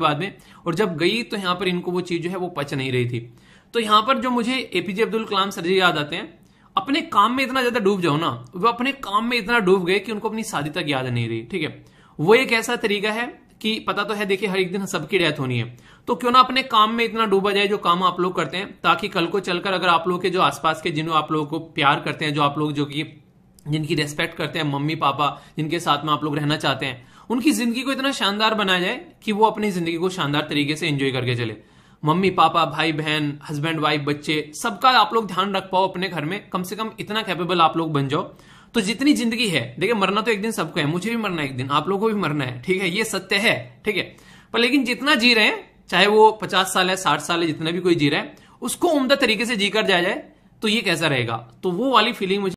बाद में और जब गई तो यहाँ पर इनको वो चीज़ जो है वो पच नहीं रही थी तो यहाँ पर जो मुझे एपीजे अब्दुल कलाम सर जी याद आते हैं अपने काम में इतना ज्यादा डूब जाओ ना वो अपने काम में इतना डूब गए कि उनको अपनी शादी तक याद नहीं रही ठीक है वो एक ऐसा तरीका है कि पता तो है देखिए हर एक दिन सबकी डेथ होनी है तो क्यों ना अपने काम में इतना डूबा जाए जो काम आप लोग करते हैं ताकि कल को चलकर अगर आप लोग के जो आसपास के जिन्हों आप लोगों को प्यार करते हैं जो आप लोग जो कि जिनकी रेस्पेक्ट करते हैं मम्मी पापा जिनके साथ में आप लोग रहना चाहते हैं उनकी जिंदगी को इतना शानदार बनाया जाए कि वो अपनी जिंदगी को शानदार तरीके से एंजॉय करके चले मम्मी पापा भाई बहन हस्बैंड वाइफ बच्चे सबका आप लोग ध्यान रख पाओ अपने घर में कम से कम इतना कैपेबल आप लोग बन जाओ तो जितनी जिंदगी है देखिए मरना तो एक दिन सबको है मुझे भी मरना है एक दिन आप लोग को भी मरना है ठीक है ये सत्य है ठीक है पर लेकिन जितना जी रहे हैं चाहे वो पचास साल है साठ साल है जितना भी कोई जी रहा है उसको उमदा तरीके से जीकर जाया जाए तो ये कैसा रहेगा तो वो वाली फीलिंग मुझे